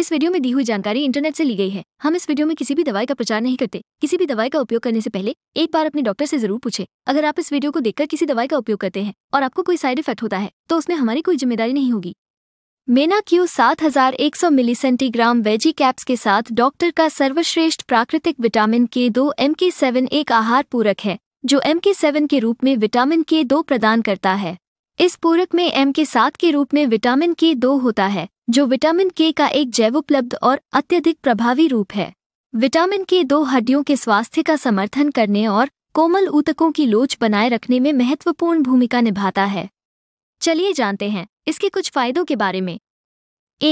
इस वीडियो में दी हुई जानकारी इंटरनेट से ली गई है हम इस वीडियो में किसी भी दवाई का प्रचार नहीं करते किसी भी दवाई का उपयोग करने से पहले एक बार अपने डॉक्टर से जरूर पूछे अगर आप इस वीडियो को देखकर किसी दवाई का उपयोग करते हैं और आपको कोई साइड इफेक्ट होता है तो उसमें हमारी कोई जिम्मेदारी नहीं होगी मेना क्यू सौ मिली सेंटीग्राम वेजी कैप्स के साथ डॉक्टर का सर्वश्रेष्ठ प्राकृतिक विटामिन के दो एम के सेवन एक आहार पूरक है जो एम के सेवन के रूप में विटामिन के दो प्रदान करता है इस पूरक में एम के सात के रूप में विटामिन के दो होता है जो विटामिन के का एक जैवोपलब्ध और अत्यधिक प्रभावी रूप है विटामिन के दो हड्डियों के स्वास्थ्य का समर्थन करने और कोमल ऊतकों की लोच बनाए रखने में महत्वपूर्ण भूमिका निभाता है चलिए जानते हैं इसके कुछ फायदों के बारे में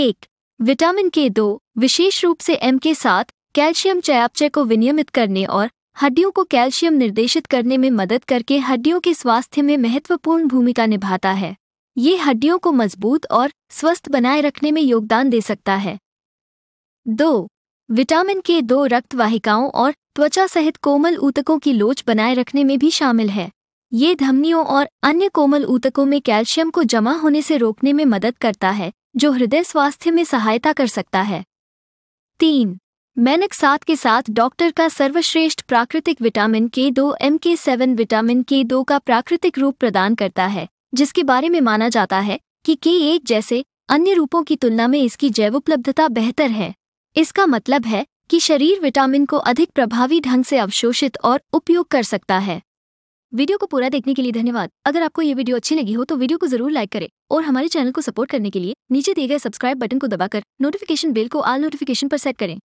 एक विटामिन के दो विशेष रूप से एम के साथ कैल्शियम चयापचय को विनियमित करने और हड्डियों को कैल्शियम निर्देशित करने में मदद करके हड्डियों के स्वास्थ्य में महत्वपूर्ण भूमिका निभाता है ये हड्डियों को मजबूत और स्वस्थ बनाए रखने में योगदान दे सकता है दो विटामिन के दो रक्त वाहिकाओं और त्वचा सहित कोमल ऊतकों की लोच बनाए रखने में भी शामिल है ये धमनियों और अन्य कोमल ऊतकों में कैल्शियम को जमा होने से रोकने में मदद करता है जो हृदय स्वास्थ्य में सहायता कर सकता है तीन मैनक सात के साथ डॉक्टर का सर्वश्रेष्ठ प्राकृतिक विटामिन के दो एम के सेवन विटामिन के दो का प्राकृतिक रूप प्रदान करता है जिसके बारे में माना जाता है कि के एक जैसे अन्य रूपों की तुलना में इसकी जैव उपलब्धता बेहतर है इसका मतलब है कि शरीर विटामिन को अधिक प्रभावी ढंग से अवशोषित और उपयोग कर सकता है वीडियो को पूरा देखने के लिए धन्यवाद अगर आपको ये वीडियो अच्छी लगी हो तो वीडियो को जरूर लाइक करें और हमारे चैनल को सपोर्ट करने के लिए नीचे दिए गए सब्सक्राइब बटन को दबाकर नोटिफिकेशन बेल को आल नोटिफिकेशन पर सेट करें